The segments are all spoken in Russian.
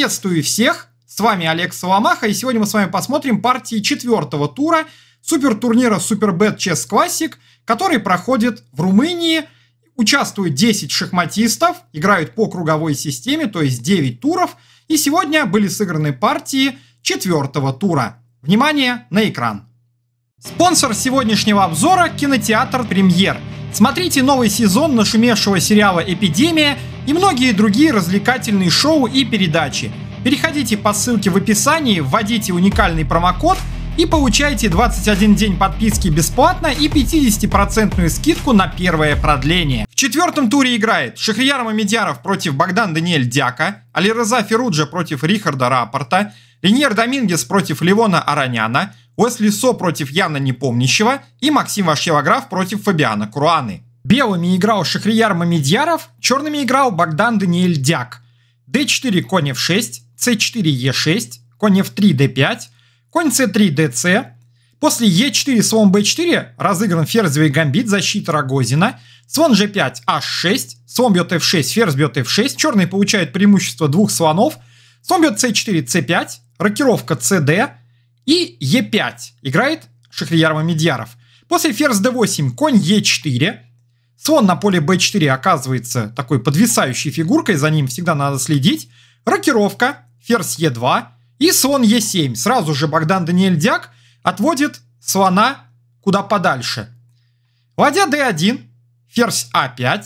Приветствую всех! С вами Олег Соломаха, и сегодня мы с вами посмотрим партии четвертого тура супертурнира Superbet Chess Classic, который проходит в Румынии. Участвуют 10 шахматистов, играют по круговой системе, то есть 9 туров, и сегодня были сыграны партии четвертого тура. Внимание на экран! Спонсор сегодняшнего обзора – кинотеатр «Премьер». Смотрите новый сезон нашумевшего сериала «Эпидемия» и многие другие развлекательные шоу и передачи. Переходите по ссылке в описании, вводите уникальный промокод и получайте 21 день подписки бесплатно и 50% скидку на первое продление. В четвертом туре играет Шахрияр Мамедьяров против Богдан Даниэль Дяка, Алираза Феруджа против Рихарда Рапорта, Линьер Домингес против Левона Араняна, Уэсли Со против Яна Непомнящего и Максим Вашевограф против Фабиана Круаны. Белыми играл Шахрияр Мамедьяров, черными играл Богдан Даниэль Дяк. d4 конь f6, c4 e6, конь f3 d5, конь c3 dc. После e4 слон b4 разыгран ферзевый гамбит, защита Рогозина. Слон g5, h6, слон бьет f6, ферзь бьет f6, черный получает преимущество двух слонов. Слон бьет c4, c5, рокировка cd и e5 играет Шахрияр Мамедьяров. После ферзь d8, конь e4, Слон на поле b4 оказывается такой подвисающей фигуркой, за ним всегда надо следить. Рокировка, ферзь e2 и слон e7. Сразу же Богдан Даниэль Дяк отводит слона куда подальше. Ладья d1, ферзь a5,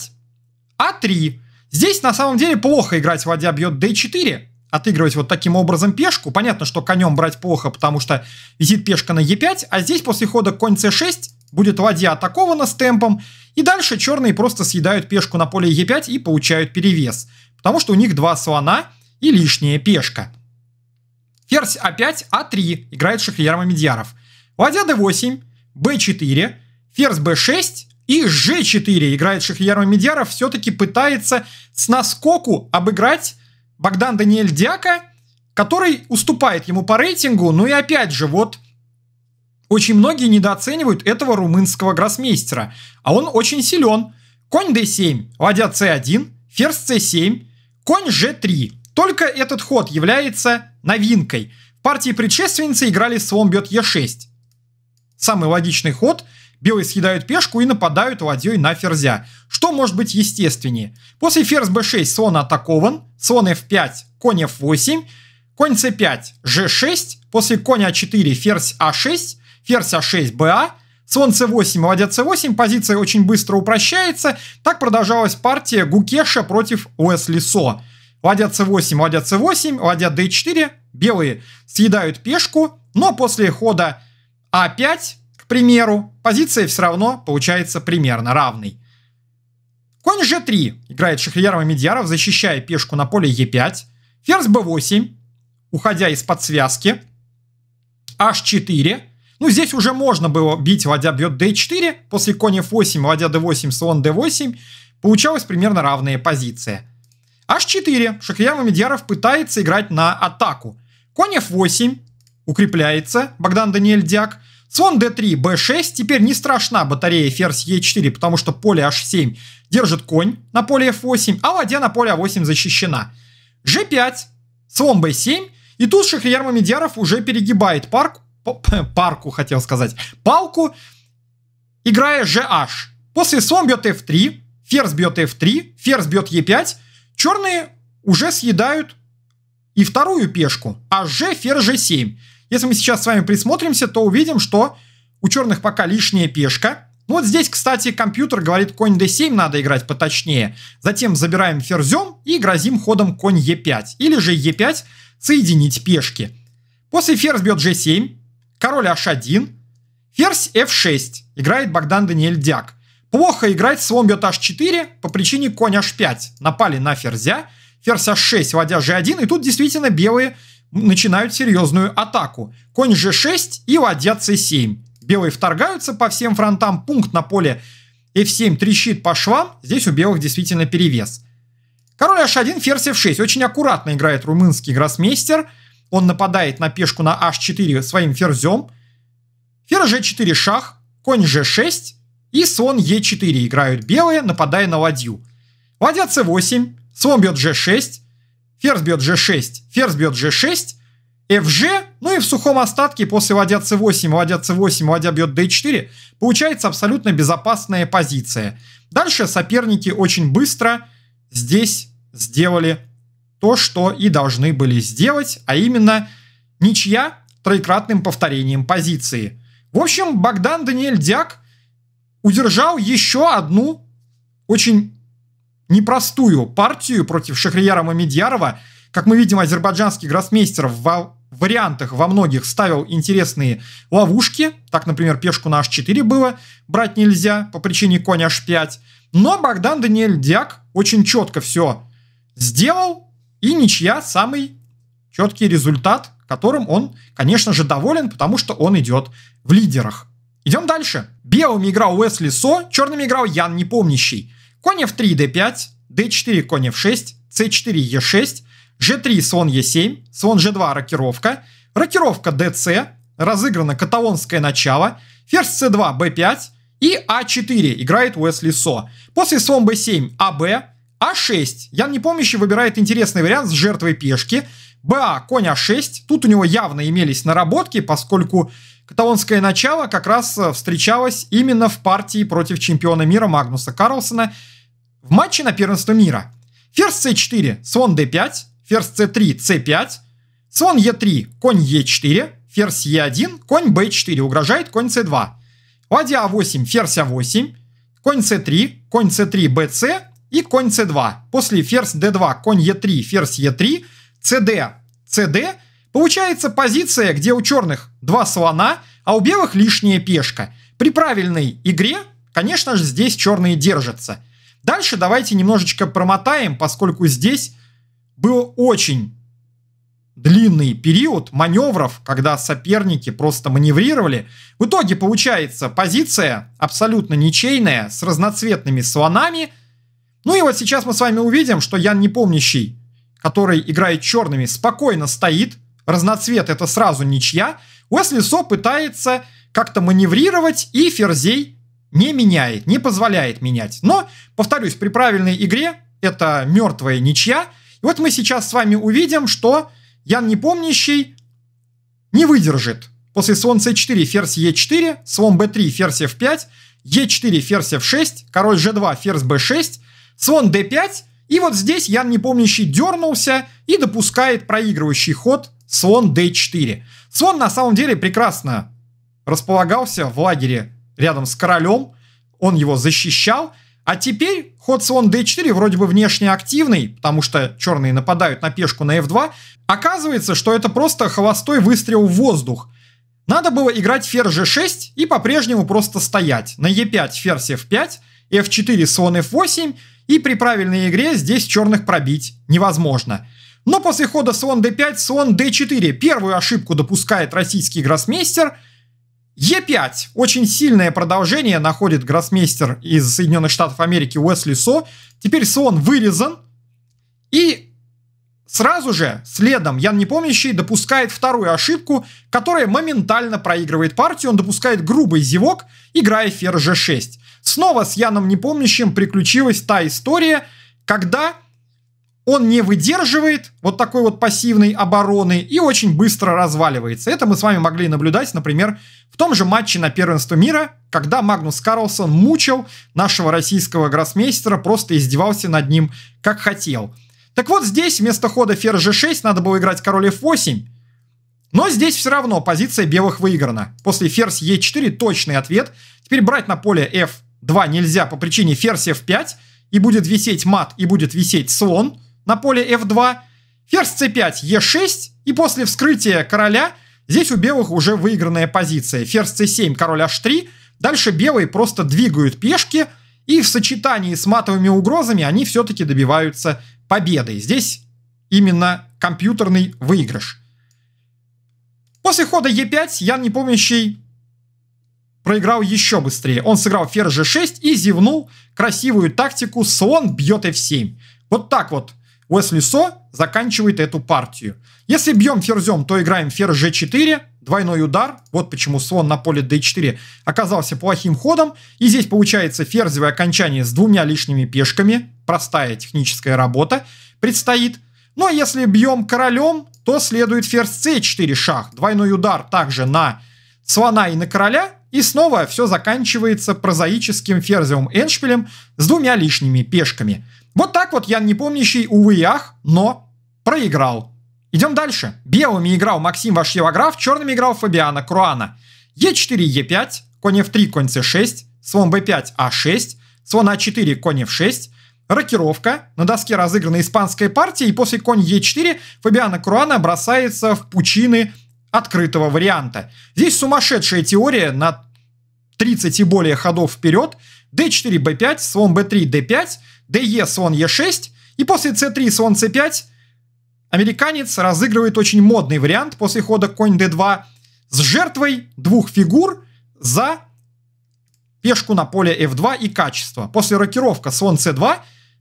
а a3. А здесь на самом деле плохо играть ладья бьет d4, отыгрывать вот таким образом пешку. Понятно, что конем брать плохо, потому что визит пешка на e5, а здесь после хода конь c6 Будет ладья атакована с темпом, и дальше черные просто съедают пешку на поле Е5 и получают перевес, потому что у них два слона и лишняя пешка. Ферзь А5, А3 играет Шахрияр Мамедьяров. Ладья d8, b4, ферзь b6 и g4 играет Шахрияр Мамедьяров. Все-таки пытается с наскоку обыграть Богдан Даниэль Дяка, который уступает ему по рейтингу. Ну и опять же, вот очень многие недооценивают этого румынского гроссмейстера, а он очень силен. Конь d7, ладья c1, ферзь c7, конь g3. Только этот ход является новинкой. В партии предшественницы играли слон бьет e6. Самый логичный ход – Белые съедают пешку и нападают ладьей на ферзя. Что может быть естественнее? После ферзь b6 слон атакован, слон f5, конь f8, конь c5, g6, после коня a4, а ферзь a6, а ферзь А6БА, слон С8, ладья С8, позиция очень быстро упрощается. Так продолжалась партия Гукеша против Уэсли Со. Ладья С8, ладья С8, ладья Д4, белые съедают пешку, но после хода А5, к примеру, позиция все равно получается примерно равной. Конь g3 играет Шахриярова Медьяров, защищая пешку на поле e5. Ферзь b8, уходя из-под связки. h4, ну, здесь уже можно было бить, ладья бьет d4, после конь f8, ладья d8, слон d8. получалось примерно равные позиции h4. Шахрия Мамедьяров пытается играть на атаку. Конь f8 укрепляется, Богдан Даниэль Дяк. Слон d3, b6. Теперь не страшна батарея ферзь e4, потому что поле h7 держит конь на поле f8, а ладья на поле a8 а защищена. g5, слон b7. И тут Шахрияр Мамедьяров уже перегибает парк, парку, хотел сказать, палку, играя GH. После слон бьет F3, ферзь бьет F3, ферзь бьет E5, черные уже съедают и вторую пешку, а G, ферзь G7. Если мы сейчас с вами присмотримся, то увидим, что у черных пока лишняя пешка. Ну, вот здесь, кстати, компьютер говорит, конь d7 надо играть поточнее. Затем забираем ферзем и грозим ходом конь e5. Или же e5 соединить пешки. После ферзь бьет g7, король h1, ферзь f6, играет Богдан Даниэль Дяк. Плохо играет, слон бьет h4 по причине конь h5. Напали на ферзя, ферзь h6, ладья g1, и тут действительно белые начинают серьезную атаку. Конь g6 и ладья c7. Белые вторгаются по всем фронтам, пункт на поле f7, трещит по швам, здесь у белых действительно перевес. Король h1, ферзь f6. Очень аккуратно играет румынский гроссмейстер – он нападает на пешку на h4 своим ферзем. Ферзь g4 шах, конь g6 и слон e4 играют белые, нападая на ладью. Ладья c8, слон бьет g6, ферзь бьет g6, ферзь бьет g6, fg, ну и в сухом остатке после ладья c8, ладья c8, ладья бьет d4 получается абсолютно безопасная позиция. Дальше соперники очень быстро здесь сделали то, что и должны были сделать, а именно ничья троекратным повторением позиции. В общем, Богдан Даниэль Дяк удержал еще одну очень непростую партию против Шахрияра Мамедьярова. Как мы видим, азербайджанский гроссмейстер в вариантах во многих ставил интересные ловушки. Так, например, пешку на h4 было брать нельзя по причине конь h5. Но Богдан Даниэль Дяк очень четко все сделал, и ничья самый четкий результат, которым он, конечно же, доволен, потому что он идет в лидерах. Идем дальше. Белыми играл Уэсли Со, черными играл Ян Непомнящий. Конь f3, d5, d4, конь f6, c4, e6, g3, слон e7, слон g2, рокировка, рокировка dc, разыграно каталонское начало, ферзь c2, b5 и a а 4 играет Уэсли Со. После слон b7, аб, а6. Ян Непомнящий выбирает интересный вариант с жертвой пешки. БА, конь А6. Тут у него явно имелись наработки, поскольку каталонское начало как раз э, встречалось именно в партии против чемпиона мира Магнуса Карлсона в матче на первенство мира. Ферзь с 4 слон д 5 ферзь с 3 с 5 слон е 3 конь е 4 ферзь е 1 конь б 4 угрожает конь с 2 Ладья а 8 ферзь а 8 конь с 3 конь c3, bc, и конь c2. После ферзь d2, конь e3, ферзь e3, cd, cd. Получается позиция, где у черных два слона, а у белых лишняя пешка. При правильной игре, конечно же, здесь черные держатся. Дальше давайте немножечко промотаем, поскольку здесь был очень длинный период маневров, когда соперники просто маневрировали. В итоге получается позиция абсолютно ничейная, с разноцветными слонами – ну и вот сейчас мы с вами увидим, что Ян Непомнящий, который играет черными, спокойно стоит. Разноцвет это сразу ничья. Уэсли Со пытается как-то маневрировать и ферзей не меняет, не позволяет менять. Но, повторюсь, при правильной игре это мертвая ничья. И вот мы сейчас с вами увидим, что Ян Непомнящий не выдержит. После слон c4, ферзь e4, слон b3, ферзь f5, e4, ферзь f6, король g2, ферзь b6, слон d5, и вот здесь Ян Непомнящий дернулся и допускает проигрывающий ход слон d4. Слон на самом деле прекрасно располагался в лагере рядом с королем, он его защищал, а теперь ход слон d4 вроде бы внешне активный, потому что черные нападают на пешку на f2. Оказывается, что это просто холостой выстрел в воздух. Надо было играть ферзь g6 и по-прежнему просто стоять. На e5 ферзь f5, f4 слон f8, и при правильной игре здесь черных пробить невозможно. Но после хода слон d5, слон d4 первую ошибку допускает российский гроссмейстер. Е5. Очень сильное продолжение находит гроссмейстер из Соединенных Штатов Америки Уэсли Со. Теперь слон вырезан. И сразу же, следом, Ян Непомнящий допускает вторую ошибку, которая моментально проигрывает партию. Он допускает грубый зевок, играя ферзь g6. Снова с Яном Непомнящим приключилась та история, когда он не выдерживает вот такой вот пассивной обороны и очень быстро разваливается. Это мы с вами могли наблюдать, например, в том же матче на первенство мира, когда Магнус Карлсон мучил нашего российского гроссмейстера, просто издевался над ним, как хотел. Так вот здесь вместо хода ферзь g6 надо было играть король f8, но здесь все равно позиция белых выиграна. После ферзь e4 точный ответ. Теперь брать на поле f 2 нельзя по причине ферзь f5, и будет висеть мат, и будет висеть слон на поле f2, ферзь c5, e6, и после вскрытия короля здесь у белых уже выигранная позиция. Ферзь c7, король h3, дальше белые просто двигают пешки, и в сочетании с матовыми угрозами они все-таки добиваются победы. Здесь именно компьютерный выигрыш. После хода e5 Ян Непомнящий проиграл еще быстрее. Он сыграл ферзь g6 и зевнул красивую тактику слон бьет f7. Вот так вот Уэсли Со заканчивает эту партию. Если бьем ферзем, то играем ферзь g4, двойной удар. Вот почему слон на поле d4 оказался плохим ходом. И здесь получается ферзевое окончание с двумя лишними пешками. Простая техническая работа предстоит. Но ну, а если бьем королем, то следует ферзь c4 шах. Двойной удар также на слона и на короля. И снова все заканчивается прозаическим ферзевым Эншпилем с двумя лишними пешками. Вот так вот Ян Непомнящий, увы и ах, но проиграл. Идем дальше. Белыми играл Максим Вашьевограф, черными играл Фабиана Круана. Е4, Е5, конь F3, конь С6, слон b5, а6, слон а4, конь f6, рокировка, на доске разыграна испанская партия, и после конь е 4 Фабиана Круана бросается в пучины открытого варианта. Здесь сумасшедшая теория на 30 и более ходов вперед. d4, b5, слон b3, d5, de, слон e6. И после c3, слон c5 американец разыгрывает очень модный вариант после хода конь d2 с жертвой двух фигур за пешку на поле f2 и качество. После рокировка слон c2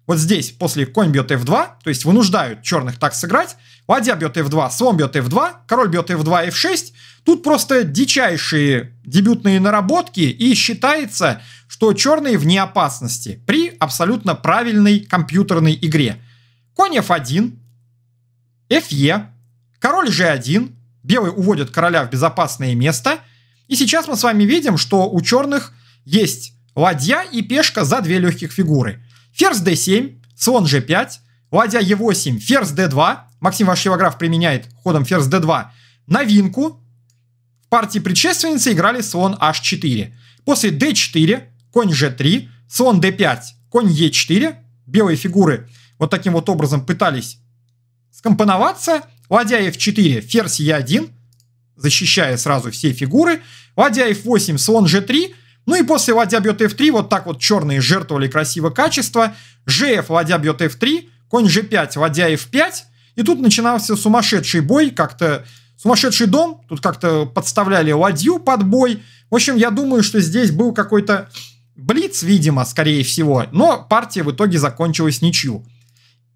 вот здесь, после конь бьет f2, то есть вынуждают черных так сыграть, ладья бьет f2, слон бьет f2, король бьет f2, f6. Тут просто дичайшие дебютные наработки, и считается, что черные вне опасности при абсолютно правильной компьютерной игре. Конь f1, fe, король g1, белые уводят короля в безопасное место. И сейчас мы с вами видим, что у черных есть ладья и пешка за две легких фигуры – ферзь d7, слон g5, ладья e8, ферзь d2. Максим ваш шивограф применяет ходом ферзь d2 новинку. В партии предшественницы играли слон h4. После d4, конь g3, слон d5, конь e4. Белые фигуры вот таким вот образом пытались скомпоноваться. Ладья f4, ферзь e1, защищая сразу все фигуры. Ладья f8, слон g3. Ну и после ладья бьет f3, вот так вот черные жертвовали красиво качество. gf, ладья бьет f3, конь g5, ладья f5. И тут начинался сумасшедший бой, как-то сумасшедший дом. Тут как-то подставляли ладью под бой. В общем, я думаю, что здесь был какой-то блиц, видимо, скорее всего. Но партия в итоге закончилась ничью.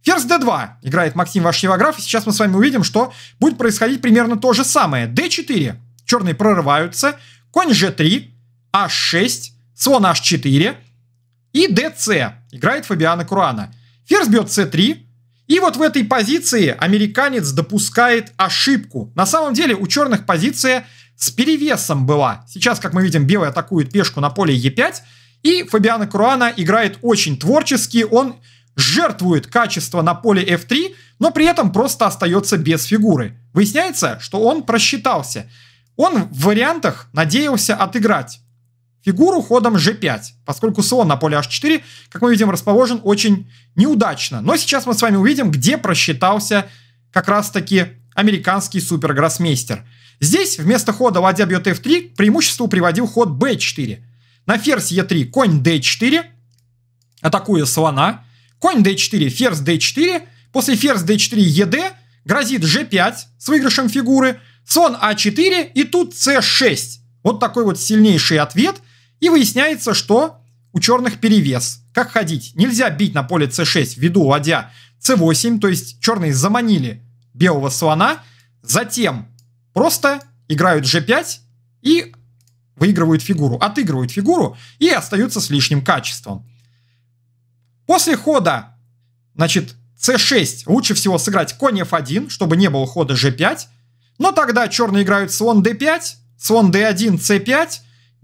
Ферзь d2 играет Максим Вашневограф, и сейчас мы с вами увидим, что будет происходить примерно то же самое. d4, черные прорываются, конь g3, h6, слон h4 и dc играет Фабиана Курана. Ферзь бьет c3, и вот в этой позиции американец допускает ошибку. На самом деле у черных позиция с перевесом была. Сейчас, как мы видим, белый атакует пешку на поле е 5 и Фабиана Круана играет очень творчески, он жертвует качество на поле f3, но при этом просто остается без фигуры. Выясняется, что он просчитался. Он в вариантах надеялся отыграть фигуру ходом g5, поскольку слон на поле h4, как мы видим, расположен очень неудачно. Но сейчас мы с вами увидим, где просчитался как раз-таки американский супергроссмейстер. Здесь вместо хода ладья бьет f3 к преимуществу приводил ход b4. На ферзь e3 конь d4, атакуя слона. Конь d4, ферзь d4, после ферзь d4 ед, грозит g5 с выигрышем фигуры, слон a а 4 и тут c6. Вот такой вот сильнейший ответ – и выясняется, что у черных перевес. Как ходить? Нельзя бить на поле c6, ввиду ладья c8, то есть черные заманили белого слона, затем просто играют g5 и выигрывают фигуру, отыгрывают фигуру и остаются с лишним качеством. После хода, значит, c6 лучше всего сыграть конь f1, чтобы не было хода g5, но тогда черные играют слон d5, слон d1, c5,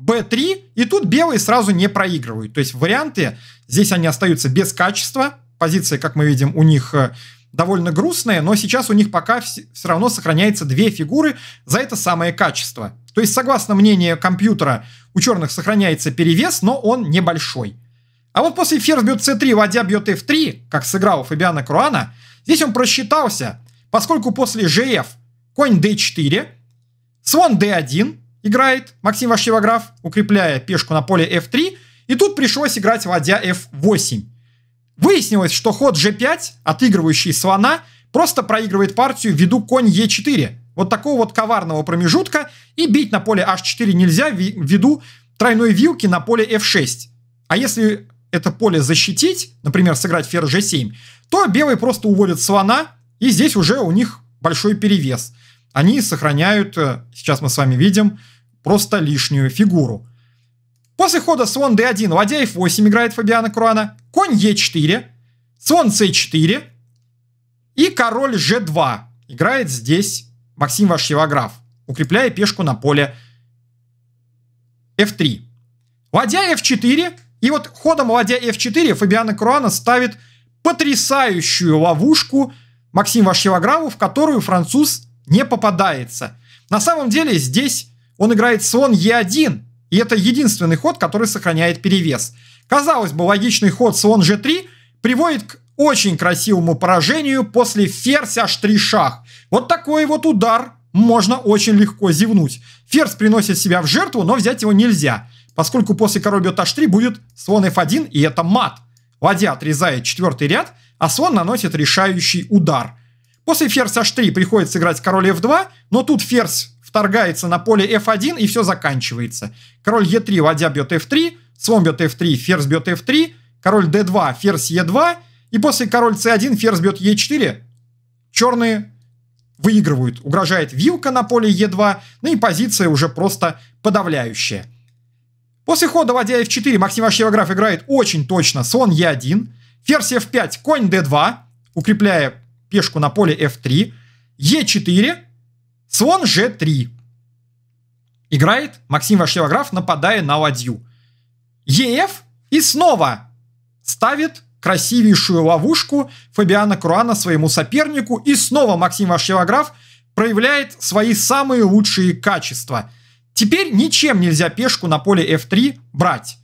B3, и тут белые сразу не проигрывают. То есть варианты, здесь они остаются без качества, позиции, как мы видим, у них э, довольно грустные, но сейчас у них пока все равно сохраняется две фигуры за это самое качество. То есть, согласно мнению компьютера, у черных сохраняется перевес, но он небольшой. А вот после ферзь бьет c3, ладья бьет f3, как сыграл Фабиана Круана, здесь он просчитался, поскольку после gf конь d4, слон d1, играет Максим Вашивограф, укрепляя пешку на поле f3. И тут пришлось играть ладья f8. Выяснилось, что ход g5, отыгрывающий слона, просто проигрывает партию ввиду конь e4. Вот такого вот коварного промежутка. И бить на поле h4 нельзя ввиду тройной вилки на поле f6. А если это поле защитить, например, сыграть ферзь g7, то белые просто уводят слона, и здесь уже у них большой перевес они сохраняют, э, сейчас мы с вами видим, просто лишнюю фигуру. После хода слон d1, ладья f8 играет Фабиана Круана, конь e4, слон c4 и король g2 играет здесь Максим Вашевограф, укрепляя пешку на поле f3. Ладья f4, и вот ходом ладья f4 Фабиана Круана ставит потрясающую ловушку Максим Вашевографу, в которую француз не попадается. На самом деле здесь он играет слон Е1, и это единственный ход, который сохраняет перевес. Казалось бы, логичный ход слон G3 приводит к очень красивому поражению после ферзь h3 шах. Вот такой вот удар можно очень легко зевнуть. Ферзь приносит себя в жертву, но взять его нельзя, поскольку после король бьет h3 будет слон f1, и это мат. Ладья отрезает четвертый ряд, а слон наносит решающий удар – После ферзь h3 приходится играть король f2, но тут ферзь вторгается на поле f1 и все заканчивается. Король e3, ладья бьет f3, слон бьет f3, ферзь бьет f3, король d2, ферзь e2, и после король c1, ферзь бьет e4, черные выигрывают. Угрожает вилка на поле e2, ну и позиция уже просто подавляющая. После хода ладья f4 Максим Ашевограф играет очень точно слон e1, ферзь f5, конь d2, укрепляя пешку на поле f3, e4, слон g3. Играет Максим Вашевограф, нападая на ладью. EF и снова ставит красивейшую ловушку Фабиана Круана своему сопернику. И снова Максим Вашевограф проявляет свои самые лучшие качества. Теперь ничем нельзя пешку на поле f3 брать.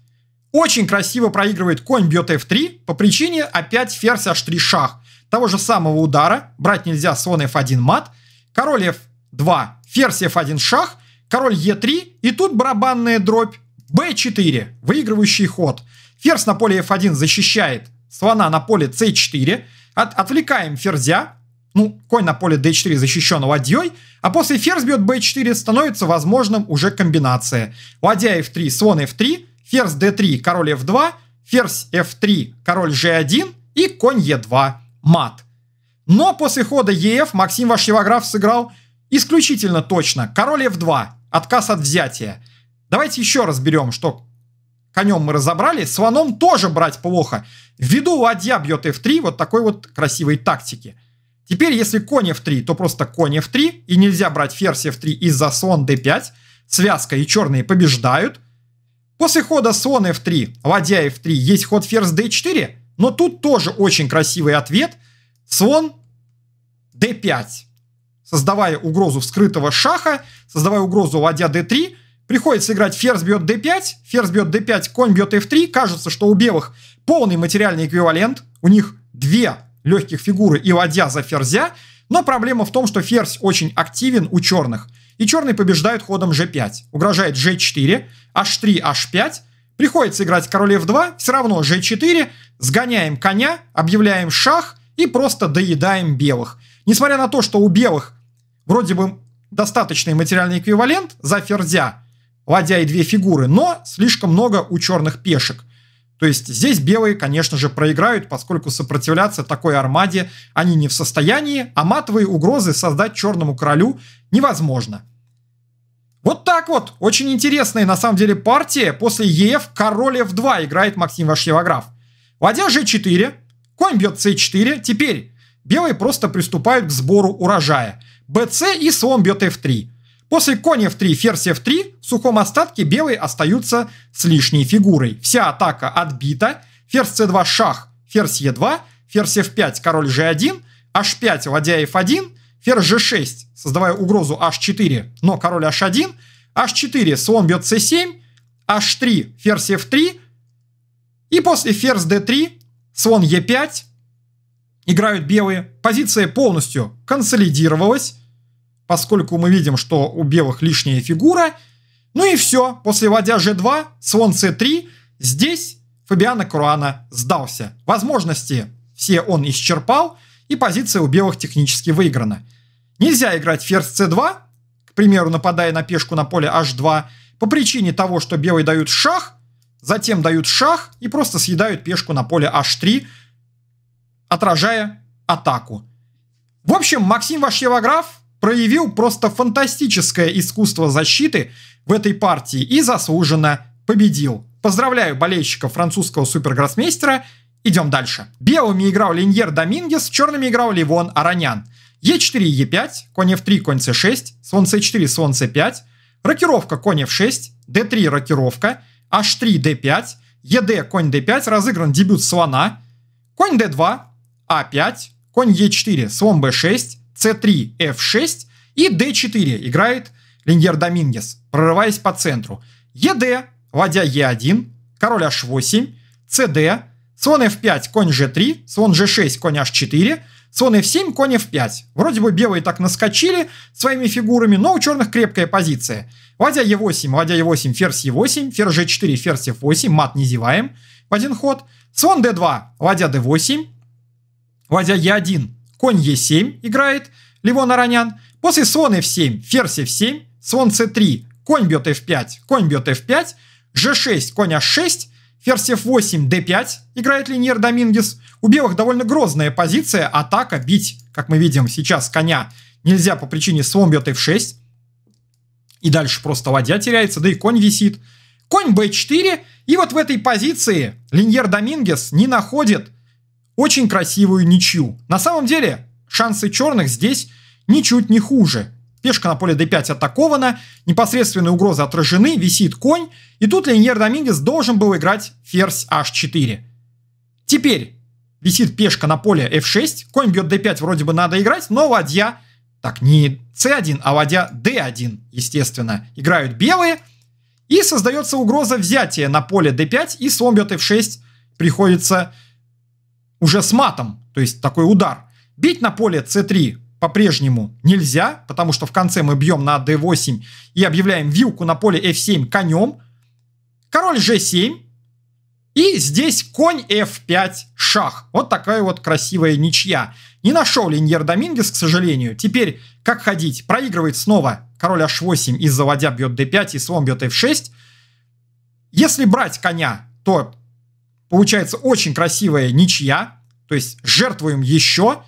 Очень красиво проигрывает конь бьет f3 по причине опять ферзь h3 шах того же самого удара, брать нельзя, слон f1 мат, король f2, ферзь f1 шах, король e3, и тут барабанная дробь b4, выигрывающий ход. Ферзь на поле f1 защищает слона на поле c4, от, отвлекаем ферзя, ну, конь на поле d4 защищен ладьей, а после ферзь бьет b4, становится возможным уже комбинация. Ладья f3, слон f3, ферзь d3, король f2, ферзь f3, король g1 и конь e2 мат. Но после хода ЕФ Максим Вашевограф сыграл исключительно точно. Король F2, отказ от взятия. Давайте еще разберем, что конем мы разобрали. Слоном тоже брать плохо. Ввиду ладья бьет F3 вот такой вот красивой тактики. Теперь, если конь F3, то просто конь F3, и нельзя брать ферзь F3 из-за слон D5. Связка и черные побеждают. После хода слон F3, ладья F3, есть ход ферзь D4. Но тут тоже очень красивый ответ. Слон d5. Создавая угрозу вскрытого шаха, создавая угрозу ладья d3, приходится играть ферзь бьет d5, ферзь бьет d5, конь бьет f3. Кажется, что у белых полный материальный эквивалент. У них две легких фигуры и ладья за ферзя. Но проблема в том, что ферзь очень активен у черных. И черные побеждают ходом g5. Угрожает g4, h3, h5. Приходится играть король f2, все равно g4, сгоняем коня, объявляем шах и просто доедаем белых. Несмотря на то, что у белых вроде бы достаточный материальный эквивалент за ферзя, ладья и две фигуры, но слишком много у черных пешек. То есть здесь белые, конечно же, проиграют, поскольку сопротивляться такой армаде они не в состоянии, а матовые угрозы создать черному королю невозможно. Вот так вот. Очень интересная на самом деле партия. После ЕФ король F2 играет Максим Вашневограф. Ладья G4, конь бьет C4. Теперь белые просто приступают к сбору урожая. БЦ и слон бьет F3. После конь F3, ферзь F3, в сухом остатке белые остаются с лишней фигурой. Вся атака отбита. Ферзь C2, шах, ферзь E2, ферзь F5, король G1, H5, ладья F1, ферзь g6, создавая угрозу h4, но король h1, h4, слон бьет c7, h3, ферзь f3, и после ферзь d3, слон e5, играют белые. Позиция полностью консолидировалась, поскольку мы видим, что у белых лишняя фигура. Ну и все, после ладья g2, слон c3, здесь Фабиана Круана сдался. Возможности все он исчерпал – и позиция у белых технически выиграна. Нельзя играть ферзь c2, к примеру, нападая на пешку на поле h2, по причине того, что белые дают шах, затем дают шах и просто съедают пешку на поле h3, отражая атаку. В общем, Максим Вашьевограф проявил просто фантастическое искусство защиты в этой партии и заслуженно победил. Поздравляю болельщиков французского супергроссмейстера Идем дальше. Белыми играл Линьер Домингес, черными играл Ливон Аронян. Е4, Е5, конь F3, конь С6, слон С4, слон С5, рокировка конь F6, D3 рокировка, H3, D5, ЕД, конь D5, разыгран дебют слона, конь D2, А5, конь Е4, слон B6, C3, F6 и D4 играет Линьер Домингес, прорываясь по центру. ЕД, ладья Е1, король H8, CD, Слон f5, конь g3, слон g6, конь h4, слон f7, конь f5. Вроде бы белые так наскочили своими фигурами, но у черных крепкая позиция. Ладья e8, ладья e8, ферзь e8, ферзь g4, ферзь f8, мат не зеваем в один ход. Слон d2, ладья d8, ладья e1, конь e7 играет Ливон Аронян. После слон f7, ферзь f7, слон c3, конь бьет f5, конь бьет f5, g6, конь h6, Ферзь f8, d5 играет линьер Домингес. У белых довольно грозная позиция, атака, бить, как мы видим сейчас, коня нельзя по причине слон бьет f6. И дальше просто ладья теряется, да и конь висит. Конь b4, и вот в этой позиции линьер Домингес не находит очень красивую ничью. На самом деле шансы черных здесь ничуть не хуже. Пешка на поле d5 атакована, непосредственные угрозы отражены, висит конь, и тут Линьер Домингес должен был играть ферзь h4. Теперь висит пешка на поле f6, конь бьет d5, вроде бы надо играть, но ладья, так, не c1, а ладья d1, естественно, играют белые, и создается угроза взятия на поле d5, и слон бьет f6 приходится уже с матом, то есть такой удар. Бить на поле c3 по-прежнему нельзя, потому что в конце мы бьем на d8 и объявляем вилку на поле f7 конем. Король g7. И здесь конь f5 шах. Вот такая вот красивая ничья. Не нашел Линьер Домингес, к сожалению. Теперь как ходить? Проигрывает снова король h8 и заводя бьет d5 и слон бьет f6. Если брать коня, то получается очень красивая ничья. То есть жертвуем еще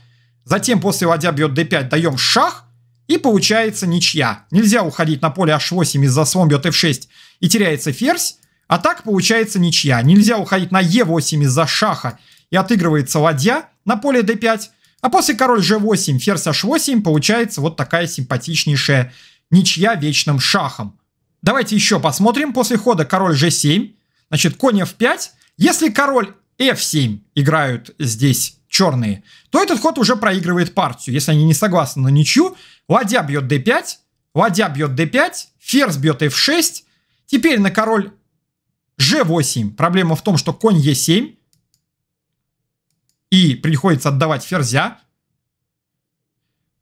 Затем после ладья бьет d5 даем шах. И получается ничья. Нельзя уходить на поле h8 из-за слон бьет f6 и теряется ферзь. А так получается ничья. Нельзя уходить на e8 из-за шаха и отыгрывается ладья на поле d5. А после король g8, ферзь h8 получается вот такая симпатичнейшая ничья вечным шахом. Давайте еще посмотрим. После хода король g7, значит конь f5. Если король f7 играют здесь черные, то этот ход уже проигрывает партию. Если они не согласны на ничью, ладья бьет d5, ладья бьет d5, ферзь бьет f6. Теперь на король g8. Проблема в том, что конь e7. И приходится отдавать ферзя.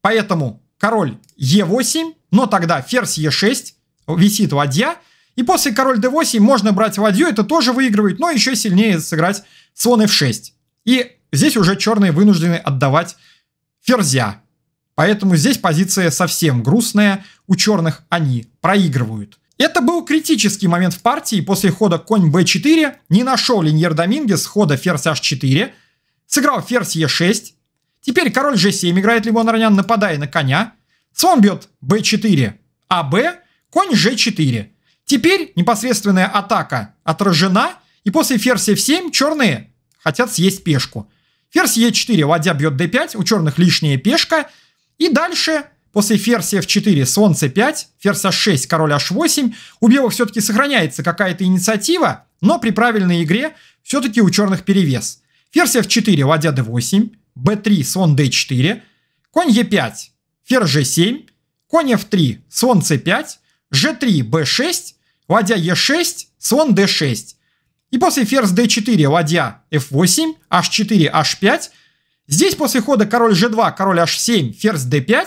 Поэтому король e8, но тогда ферзь e6, висит ладья. И после король d8 можно брать ладью, это тоже выигрывает, но еще сильнее сыграть слон f6. И Здесь уже черные вынуждены отдавать ферзя. Поэтому здесь позиция совсем грустная, у черных они проигрывают. Это был критический момент в партии, после хода конь b4 не нашел Линьер Домингес хода ферзь h4, сыграл ферзь e6, теперь король g7 играет Лимон Ронян, нападая на коня, слон бьет b4, а b, конь g4. Теперь непосредственная атака отражена, и после ферзь f7 черные хотят съесть пешку. Ферзь Е4, ладья бьет d5, у черных лишняя пешка. И дальше, после ферзь f4, солнце 5, ферзь h6, король h8, у белых все-таки сохраняется какая-то инициатива, но при правильной игре все-таки у черных перевес. Ферзь f4, ладья d8, b3, слон d4, конь e5, ферзь g7, конь f3, слон c5, g3, b6, ладья e6, слон d6. И после ферзь d4 ладья f8, h4, h5. Здесь после хода король g2, король h7, ферзь d5,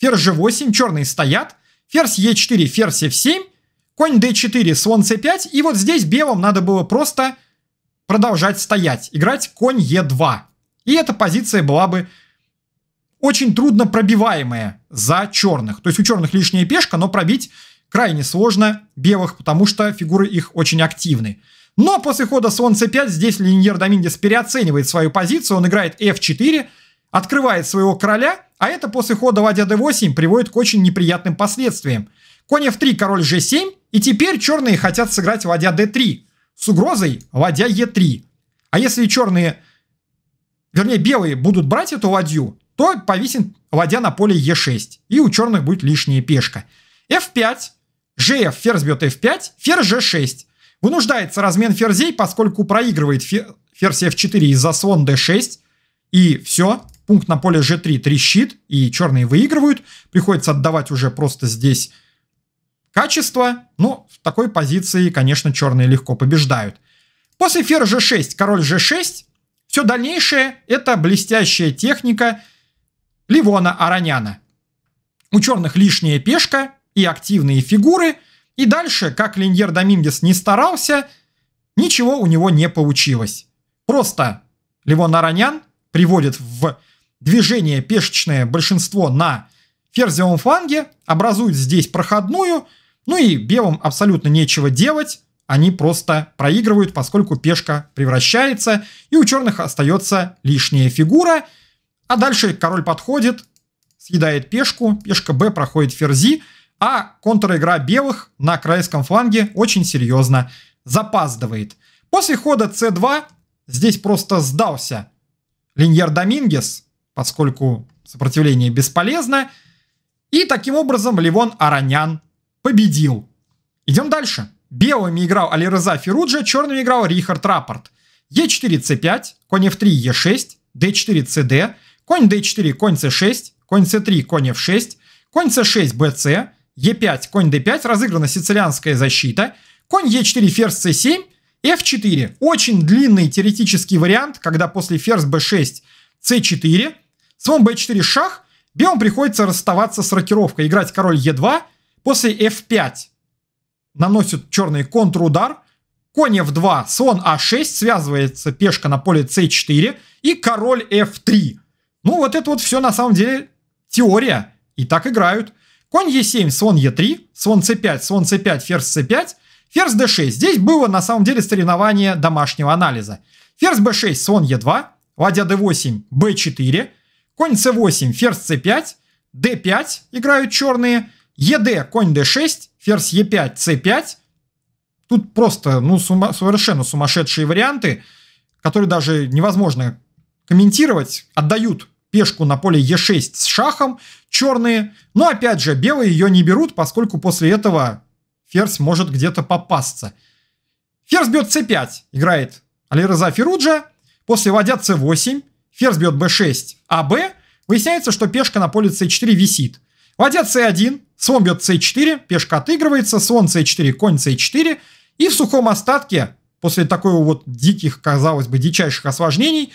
ферзь g8, черные стоят, ферзь e4, ферзь f7, конь d4, слон c5. И вот здесь белым надо было просто продолжать стоять, играть конь e2. И эта позиция была бы очень трудно пробиваемая за черных. То есть у черных лишняя пешка, но пробить крайне сложно белых, потому что фигуры их очень активны. Но после хода слон c5 здесь Линьер Домингес переоценивает свою позицию, он играет f4, открывает своего короля, а это после хода ладья d8 приводит к очень неприятным последствиям. Конь f3, король g7, и теперь черные хотят сыграть ладья d3 с угрозой ладья e3. А если черные, вернее белые будут брать эту ладью, то повисит ладья на поле e6, и у черных будет лишняя пешка. f5, gf, ферзь бьет f5, ферзь g6. Вынуждается размен ферзей, поскольку проигрывает ферзь f4 из-за слон d6. И все, пункт на поле g3 трещит, и черные выигрывают. Приходится отдавать уже просто здесь качество. Но ну, в такой позиции, конечно, черные легко побеждают. После фера g6, король g6. Все дальнейшее – это блестящая техника Ливона Араняна. У черных лишняя пешка и активные фигуры – и дальше, как Линьер Домингес не старался, ничего у него не получилось. Просто Левон Аранян приводит в движение пешечное большинство на ферзевом фланге, образует здесь проходную, ну и белым абсолютно нечего делать, они просто проигрывают, поскольку пешка превращается, и у черных остается лишняя фигура. А дальше король подходит, съедает пешку, пешка b проходит ферзи, а контр-игра белых на крайском фланге очень серьезно запаздывает. После хода c2 здесь просто сдался Линьер Домингес, поскольку сопротивление бесполезно. И таким образом Левон Аронян победил. Идем дальше. Белыми играл Алираза Феруджа, черными играл Рихард Рапорт. Е4, c5, конь f3, e6, d4, cd, конь d4, конь c6, конь c3, конь f6, конь c6, bc, Е5, конь d5, разыграна сицилианская защита, конь Е4, ферзь c7, F4. Очень длинный теоретический вариант, когда после ферзь b6, c4, слон b4 шах, белым приходится расставаться с рокировкой, играть король Е2, после F5 наносит черный контрудар, конь F2, слон А6, связывается пешка на поле c4 и король F3. Ну вот это вот все на самом деле теория, и так играют. Конь Е7, слон Е3, слон С5, слон С5, ферзь С5, ферзь d6. Здесь было на самом деле соревнование домашнего анализа. Ферзь b6, слон e2, ладья d8, b4, конь c8, ферзь c5, d5 играют черные, ед, конь d6, ферзь e5, c5. Тут просто ну, сума, совершенно сумасшедшие варианты, которые даже невозможно комментировать, отдают пешку на поле Е6 с шахом, черные. Но опять же, белые ее не берут, поскольку после этого ферзь может где-то попасться. Ферзь бьет С5, играет Алиреза Феруджа. После ладья С8, ферзь бьет Б6, АБ. Выясняется, что пешка на поле С4 висит. Ладья С1, слон бьет С4, пешка отыгрывается, слон С4, конь С4. И в сухом остатке, после такого вот диких, казалось бы, дичайших осложнений,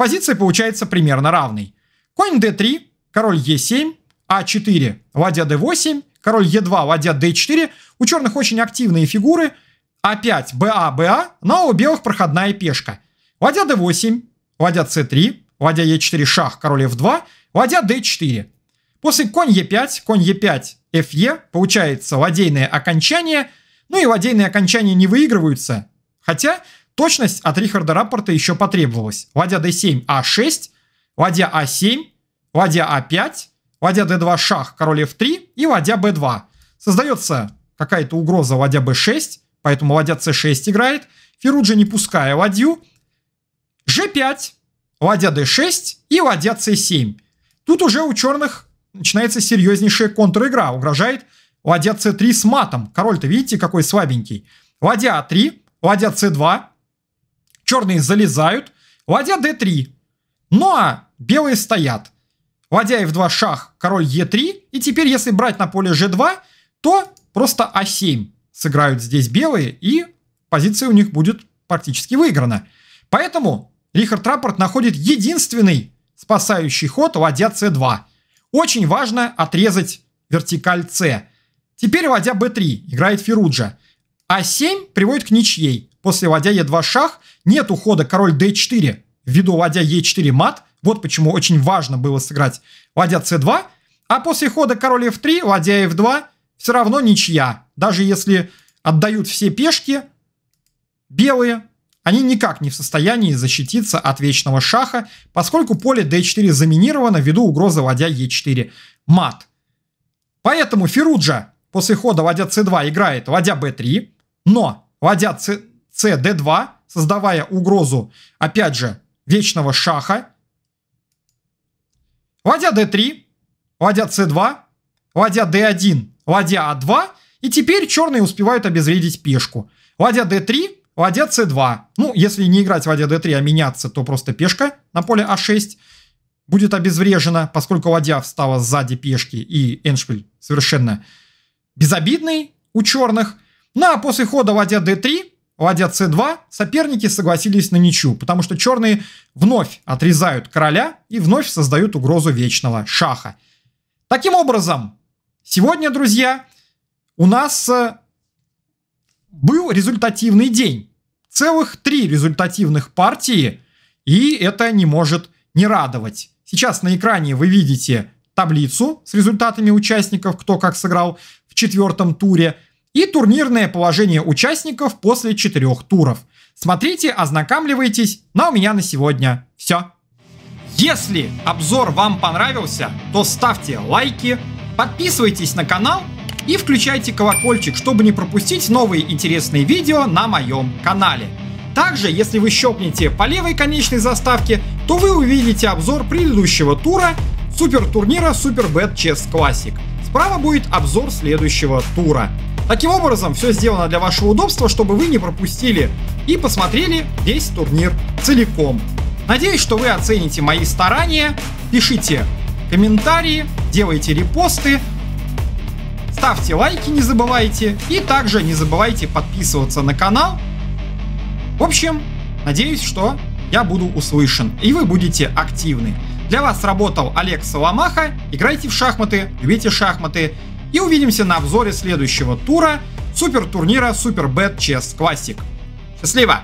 позиции получается примерно равной. Конь d3, король e7, а4, ладья d8, король e2, ладья d4. У черных очень активные фигуры. a 5 ba ba но у белых проходная пешка. Ладья d8, ладья c3, ладья e4, шах, король f2, ладья d4. После конь e5, конь e5, fe, получается ладейное окончание. Ну и ладейные окончания не выигрываются. Хотя Точность от Рихарда Раппорта еще потребовалась. Ладья d7, а6, ладья а7, ладья а5, ладья d2, шах, король f3 и ладья b2. Создается какая-то угроза ладья b6, поэтому ладья c6 играет. Феруджи не пуская ладью. g5, ладья d6 и ладья c7. Тут уже у черных начинается серьезнейшая контр-игра. Угрожает ладья c3 с матом. Король-то видите, какой слабенький. Ладья а3, ладья c2, черные залезают, ладья d3. Ну а белые стоят. Ладья f2 шах, король e3. И теперь, если брать на поле g2, то просто a а 7 сыграют здесь белые, и позиция у них будет практически выиграна. Поэтому Рихард Раппорт находит единственный спасающий ход ладья c2. Очень важно отрезать вертикаль c. Теперь ладья b3 играет Фируджа, А7 приводит к ничьей. После ладья e2 шах нет ухода король d4 ввиду ладья e4 мат. Вот почему очень важно было сыграть ладья c2. А после хода король f3, ладья f2 все равно ничья. Даже если отдают все пешки, белые, они никак не в состоянии защититься от вечного шаха, поскольку поле d4 заминировано ввиду угрозы ладья e4 мат. Поэтому Феруджа после хода ладья c2 играет ладья b3, но ладья c, c d2 создавая угрозу, опять же, вечного шаха. Ладья d3, ладья c2, ладья d1, ладья a а 2 И теперь черные успевают обезвредить пешку. Ладья d3, ладья c2. Ну, если не играть ладья d3, а меняться, то просто пешка на поле a а 6 будет обезврежена, поскольку ладья встала сзади пешки и Эншпиль совершенно безобидный у черных. Ну а после хода ладья d3 ладья c2, соперники согласились на ничью, потому что черные вновь отрезают короля и вновь создают угрозу вечного шаха. Таким образом, сегодня, друзья, у нас э, был результативный день. Целых три результативных партии, и это не может не радовать. Сейчас на экране вы видите таблицу с результатами участников, кто как сыграл в четвертом туре – и турнирное положение участников после четырех туров. Смотрите, ознакомливайтесь, но у меня на сегодня все. Если обзор вам понравился, то ставьте лайки, подписывайтесь на канал и включайте колокольчик, чтобы не пропустить новые интересные видео на моем канале. Также, если вы щелкнете по левой конечной заставке, то вы увидите обзор предыдущего тура супер турнира Super Bet Chess Classic. Справа будет обзор следующего тура. Таким образом, все сделано для вашего удобства, чтобы вы не пропустили и посмотрели весь турнир целиком. Надеюсь, что вы оцените мои старания. Пишите комментарии, делайте репосты, ставьте лайки, не забывайте. И также не забывайте подписываться на канал. В общем, надеюсь, что я буду услышан и вы будете активны. Для вас работал Олег Соломаха. Играйте в шахматы, любите шахматы. И увидимся на обзоре следующего тура супер турнира Super Bet Chess Classic. Счастливо!